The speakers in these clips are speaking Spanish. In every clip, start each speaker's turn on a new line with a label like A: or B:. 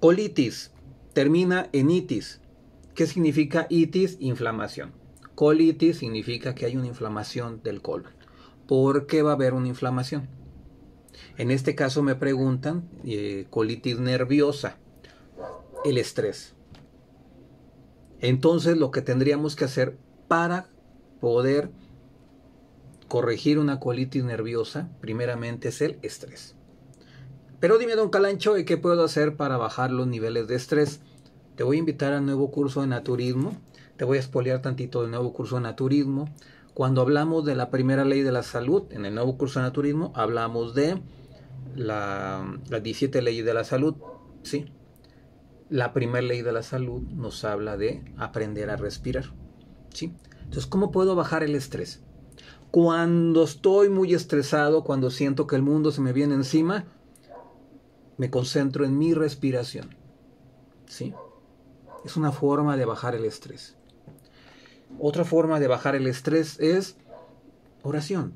A: Colitis termina en itis. ¿Qué significa itis? Inflamación. Colitis significa que hay una inflamación del colon. ¿Por qué va a haber una inflamación? En este caso me preguntan eh, colitis nerviosa, el estrés. Entonces lo que tendríamos que hacer para poder corregir una colitis nerviosa, primeramente es el estrés. Pero dime, don Calancho, ¿qué puedo hacer para bajar los niveles de estrés? Te voy a invitar al nuevo curso de naturismo. Te voy a espolear tantito del nuevo curso de naturismo. Cuando hablamos de la primera ley de la salud, en el nuevo curso de naturismo, hablamos de las 17 leyes de la salud. ¿sí? La primera ley de la salud nos habla de aprender a respirar. ¿sí? Entonces, ¿cómo puedo bajar el estrés? Cuando estoy muy estresado, cuando siento que el mundo se me viene encima, me concentro en mi respiración. ¿Sí? Es una forma de bajar el estrés. Otra forma de bajar el estrés es oración.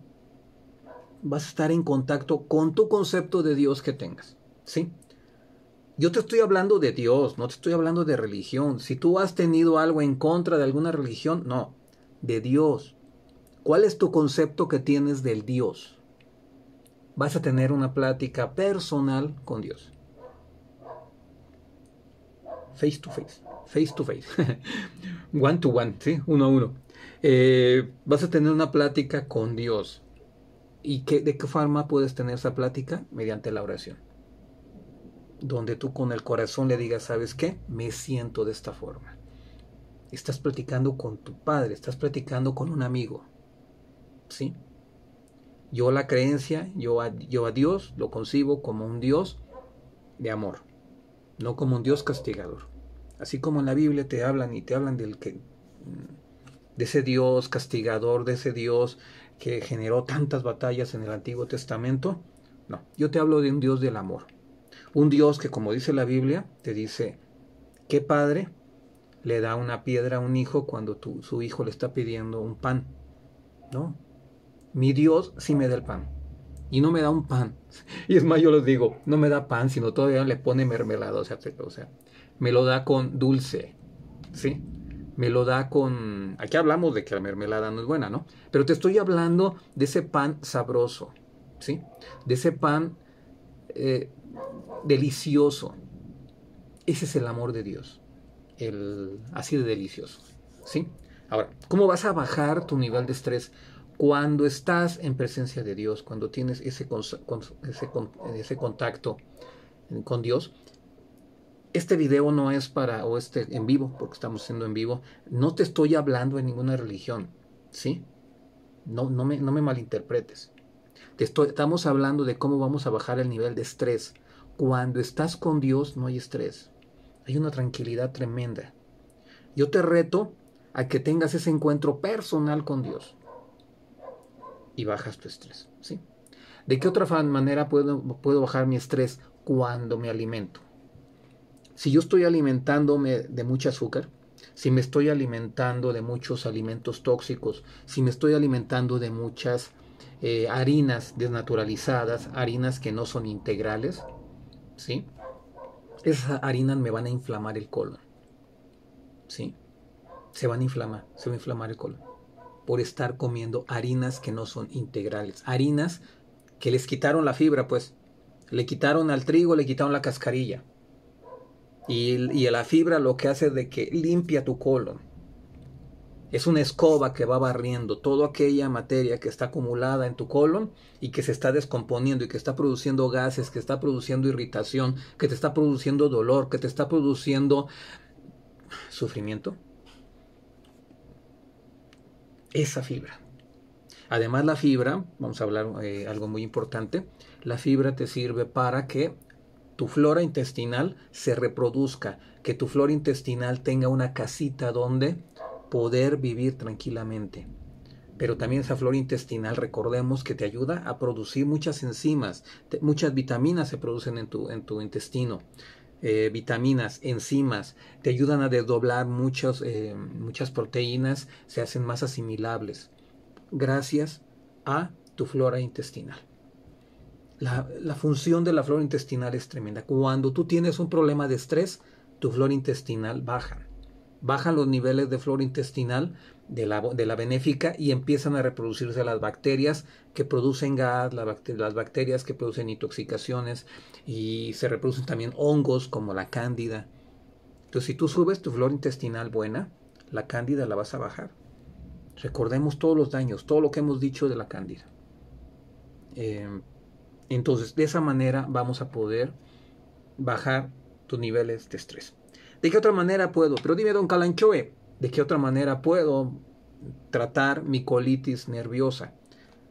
A: Vas a estar en contacto con tu concepto de Dios que tengas. ¿Sí? Yo te estoy hablando de Dios, no te estoy hablando de religión. Si tú has tenido algo en contra de alguna religión, no, de Dios. ¿Cuál es tu concepto que tienes del Dios? vas a tener una plática personal con Dios. Face to face, face to face, one to one, ¿sí? uno a uno. Eh, vas a tener una plática con Dios. ¿Y qué, de qué forma puedes tener esa plática? Mediante la oración. Donde tú con el corazón le digas, ¿sabes qué? Me siento de esta forma. Estás platicando con tu padre, estás platicando con un amigo. ¿Sí? Yo la creencia, yo a, yo a Dios lo concibo como un Dios de amor, no como un Dios castigador. Así como en la Biblia te hablan y te hablan del que mm, de ese Dios castigador, de ese Dios que generó tantas batallas en el Antiguo Testamento. No, yo te hablo de un Dios del amor. Un Dios que, como dice la Biblia, te dice, ¿qué padre le da una piedra a un hijo cuando su hijo le está pidiendo un pan? ¿No? mi Dios sí me da el pan. Y no me da un pan. Y es más, yo lo digo, no me da pan, sino todavía le pone mermelada. O sea, o sea me lo da con dulce. ¿Sí? Me lo da con... Aquí hablamos de que la mermelada no es buena, ¿no? Pero te estoy hablando de ese pan sabroso. ¿Sí? De ese pan eh, delicioso. Ese es el amor de Dios. El, así de delicioso. ¿Sí? Ahora, ¿cómo vas a bajar tu nivel de estrés? Cuando estás en presencia de Dios, cuando tienes ese, ese, contacto con Dios, este video no es para, o este en vivo, porque estamos siendo en vivo, no te estoy hablando de ninguna religión, ¿sí? No, no, me, no me malinterpretes. estamos hablando de cómo vamos a bajar el nivel de estrés. Cuando estás con Dios no hay estrés, hay una tranquilidad tremenda. Yo te reto a que tengas ese encuentro personal con Dios y bajas tu estrés. ¿sí? ¿De qué otra manera puedo, bajar mi estrés cuando me alimento? Si yo estoy alimentándome de mucho azúcar, si me estoy alimentando de muchos alimentos tóxicos, si me estoy alimentando de muchas eh, harinas desnaturalizadas, harinas que no son integrales, ¿sí? Esas harinas me van a inflamar el colon, ¿sí? Se van a inflamar, se va a inflamar el colon por estar comiendo harinas que no son integrales, harinas que les quitaron la fibra, pues le quitaron al trigo, le quitaron la cascarilla. Y, y la fibra lo que hace de que limpia tu colon. Es una escoba que va barriendo toda aquella materia que está acumulada en tu colon y que se está descomponiendo y que está produciendo gases, que está produciendo irritación, que te está produciendo dolor, que te está produciendo sufrimiento esa fibra. Además la fibra, vamos a hablar eh, algo muy importante, la fibra te sirve para que tu flora intestinal se reproduzca, que tu flora intestinal tenga una casita donde poder vivir tranquilamente. Pero también esa flora intestinal, recordemos que te ayuda a producir muchas enzimas, muchas vitaminas se producen en tu, en tu intestino. Eh, vitaminas, enzimas, te ayudan a desdoblar muchas, eh, muchas proteínas, se hacen más asimilables, gracias a tu flora intestinal. La, la función de la flora intestinal es tremenda. Cuando tú tienes un problema de estrés, tu flora intestinal baja. Bajan los niveles de flora intestinal de la, benéfica y empiezan a reproducirse las bacterias que producen gas, las bacterias que producen intoxicaciones y se reproducen también hongos como la cándida. Entonces, si tú subes tu flora intestinal buena, la cándida la vas a bajar. Recordemos todos los daños, todo lo que hemos dicho de la cándida. Eh, entonces, de esa manera vamos a poder bajar tus niveles de estrés. ¿De qué otra manera puedo? Pero dime, don Calanchoe, de qué otra manera puedo tratar mi colitis nerviosa.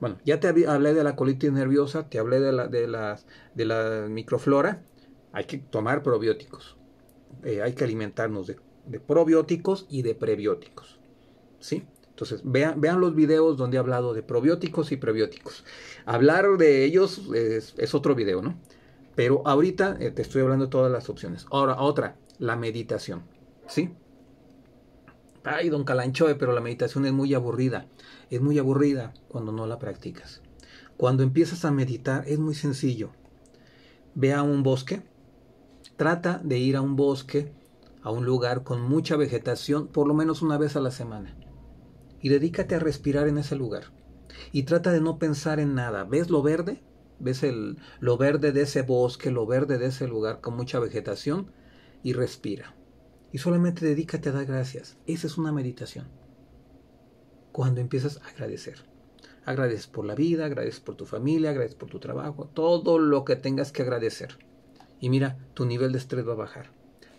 A: Bueno, ya te hablé de la colitis nerviosa, te hablé de la, de la microflora. Hay que tomar probióticos. Eh, hay que alimentarnos de, probióticos y de prebióticos. ¿Sí? Entonces, vean, vean, los videos donde he hablado de probióticos y prebióticos. Hablar de ellos es, otro video, ¿no? Pero ahorita eh, te estoy hablando de todas las opciones. Ahora, otra, la meditación. ¿Sí? ay, don Calanchoe, pero la meditación es muy aburrida. Es muy aburrida cuando no la practicas. Cuando empiezas a meditar es muy sencillo. Ve a un bosque, trata de ir a un bosque, a un lugar con mucha vegetación, por lo menos una vez a la semana. Y dedícate a respirar en ese lugar. Y trata de no pensar en nada. ¿Ves lo verde? ¿Ves el, lo verde de ese bosque, lo verde de ese lugar con mucha vegetación? Y respira y solamente dedícate a dar gracias. Esa es una meditación. Cuando empiezas a agradecer. Agradeces por la vida, agradeces por tu familia, agradeces por tu trabajo, todo lo que tengas que agradecer. Y mira, tu nivel de estrés va a bajar.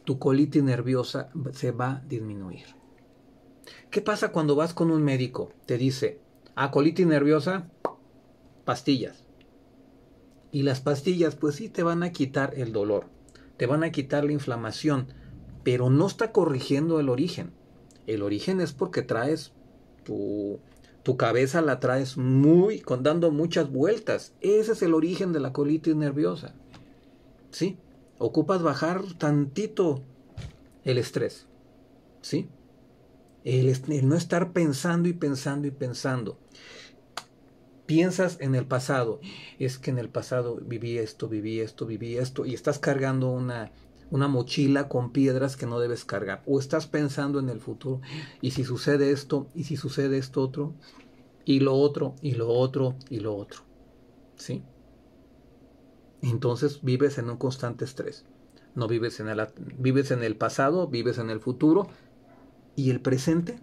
A: Tu colitis nerviosa se va a disminuir. ¿Qué pasa cuando vas con un médico? Te dice, Ah, colitis nerviosa, pastillas. Y las pastillas, pues sí, te van a quitar el dolor, te van a quitar la inflamación, pero no está corrigiendo el origen. El origen es porque traes tu, tu cabeza la traes muy, con dando muchas vueltas. Ese es el origen de la colitis nerviosa. ¿Sí? Ocupas bajar tantito el estrés. ¿Sí? El, el no estar pensando y pensando y pensando. Piensas en el pasado. Es que en el pasado viví esto, viví esto, viví esto. Y estás cargando una una mochila con piedras que no debes cargar. O estás pensando en el futuro, y si sucede esto, y si sucede esto otro, y lo otro, y lo otro, y lo otro. ¿Sí? Entonces vives en un constante estrés. No vives en el, vives en el pasado, vives en el futuro y el presente.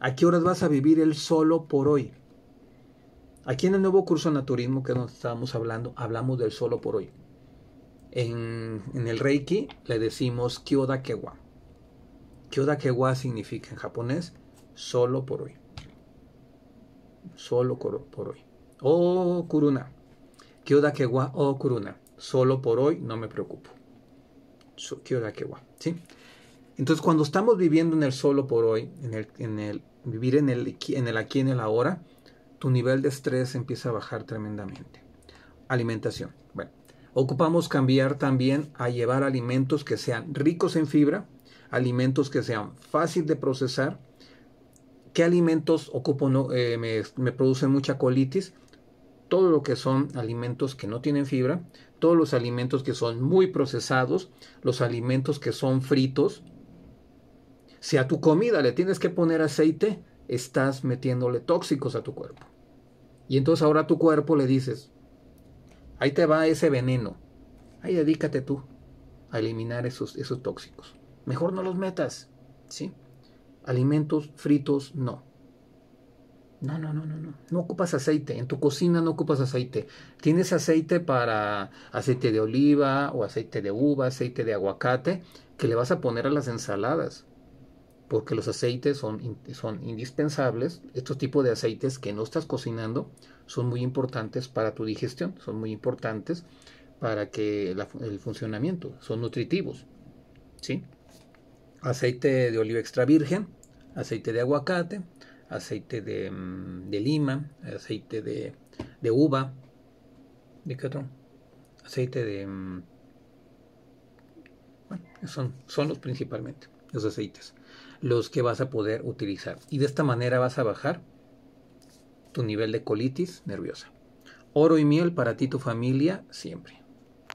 A: ¿A qué horas vas a vivir el solo por hoy? Aquí en el nuevo curso de naturismo que nos estábamos hablando, hablamos del solo por hoy. En, el Reiki le decimos Kyodakewa. Kewa. significa en japonés solo por hoy. Solo por hoy. Oh, Kuruna. Kyoda oh o Kuruna. Solo por hoy no me preocupo. Kyoda ¿Sí? Entonces, cuando estamos viviendo en el solo por hoy, en el, vivir en el, en el aquí, en el ahora, tu nivel de estrés empieza a bajar tremendamente. Alimentación. Bueno, Ocupamos cambiar también a llevar alimentos que sean ricos en fibra, alimentos que sean fácil de procesar, qué alimentos ocupo eh, me, me producen mucha colitis, todo lo que son alimentos que no tienen fibra, todos los alimentos que son muy procesados, los alimentos que son fritos. Si a tu comida le tienes que poner aceite, estás metiéndole tóxicos a tu cuerpo. Y entonces ahora tu cuerpo le dices, Ahí te va ese veneno. Ahí dedícate tú a eliminar esos, esos tóxicos. Mejor no los metas, ¿sí? Alimentos fritos, no. No, no, no, no, no. No ocupas aceite. En tu cocina no ocupas aceite. Tienes aceite para aceite de oliva o aceite de uva, aceite de aguacate, que le vas a poner a las ensaladas porque los aceites son, son indispensables. Estos tipos de aceites que no estás cocinando son muy importantes para tu digestión, son muy importantes para que el funcionamiento, son nutritivos. Aceite de oliva extra virgen, aceite de aguacate, aceite de, mm, lima, aceite de, uva, ¿de Aceite de... Mm, bueno, son, son los principalmente, los aceites los que vas a poder utilizar. Y de esta manera vas a bajar tu nivel de colitis nerviosa. Oro y miel para ti tu familia siempre.